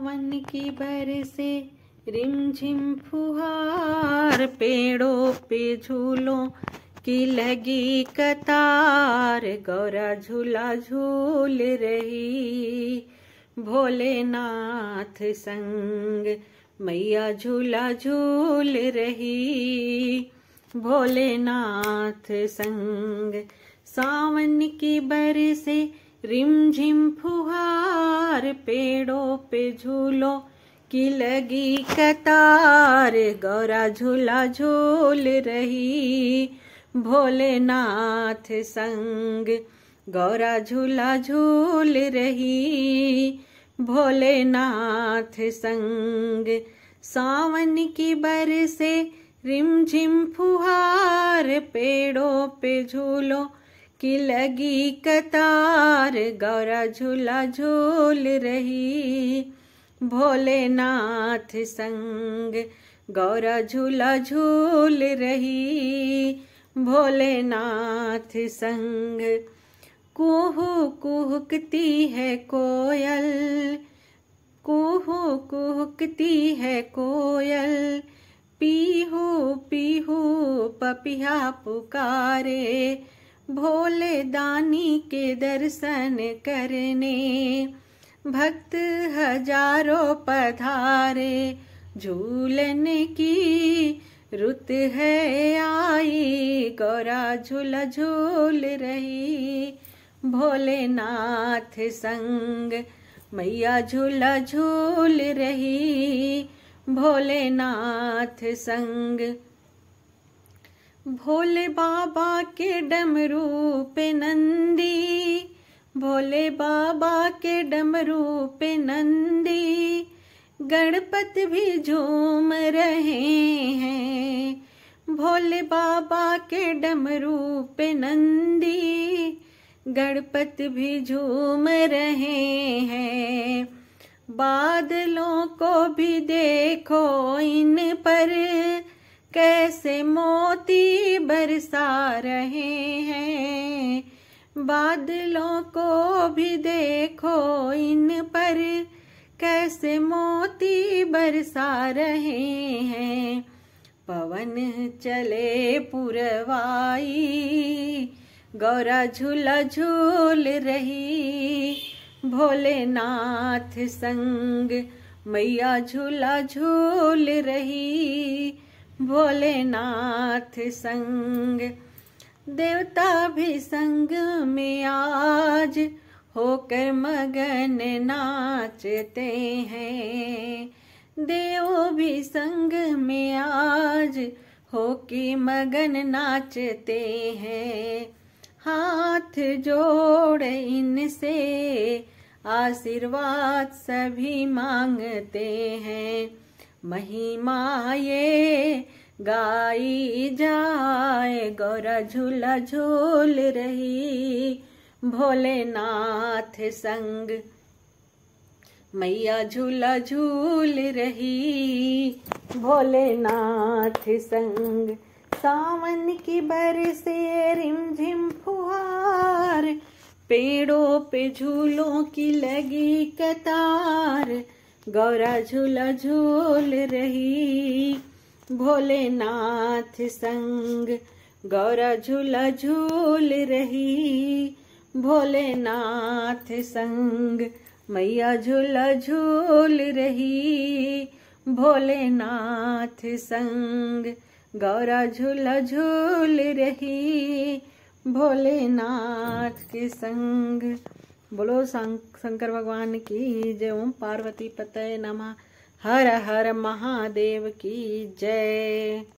सावन की बरसे रिमझिम फुहार पेड़ों पे झूलों की लगी कतार गौरा झूला झूल रही भोलेनाथ संग मैया झूला झूल रही भोलेनाथ संग सावन की बरसे से झिम फुहार पेड़ों पे झूलो की लगी कतार गौरा झूला झूल रही भोलेनाथ संग गौरा झूला झूल रही भोलेनाथ संग सावन की बर से झिम फुहार पेड़ों पे झूलो की लगी कतार गौरा झूला झूल रही भोलेनाथ संग गौरा झूला झूल रही भोलेनाथ संग कुहू कुहकती है कोयल कुहू कुहकती है कोयल पीहू पीहू पपिया पुकारे भोले दानी के दर्शन करने भक्त हजारों पधारे झूलन की रुत है आई गौरा झूल झूल रही भोलेनाथ संग मैया झूला झूल रही भोलेनाथ संग भोले बाबा के डमरू पे नंदी भोले बाबा के डमरू पे नंदी गणपत भी झूम रहे हैं भोले बाबा के डमरू पे नंदी गणपत भी झूम रहे हैं बादलों को भी देखो इन पर कैसे मोती बरसा रहे हैं बादलों को भी देखो इन पर कैसे मोती बरसा रहे हैं पवन चले पुरवाई गौरा झूला झूल रही भोलेनाथ संग मैया झूला झूल रही भोलेनाथ संग देवता भी संग में आज होकर मगन नाचते हैं देव भी संग में आज हो कि मगन नाचते हैं हाथ जोड़ इनसे आशीर्वाद सभी मांगते हैं महिमाए गाई जाए गौरा झूला झूल रही भोलेनाथ संग मैया झूला झूल रही भोलेनाथ संग सावन की बरसे रिमझिम फुहार पेड़ों पे झूलों की लगी कतार गौरा झूला झूल रही भोलेनाथ संग गौरा झूला झूल रही भोलेनाथ संग मैया झूला झूल रही भोलेनाथ संग गौरा झूला झूल रही भोलेनाथ के संग बोलो शंकर भगवान की जय ओम पार्वती पते नमः हर हर महादेव की जय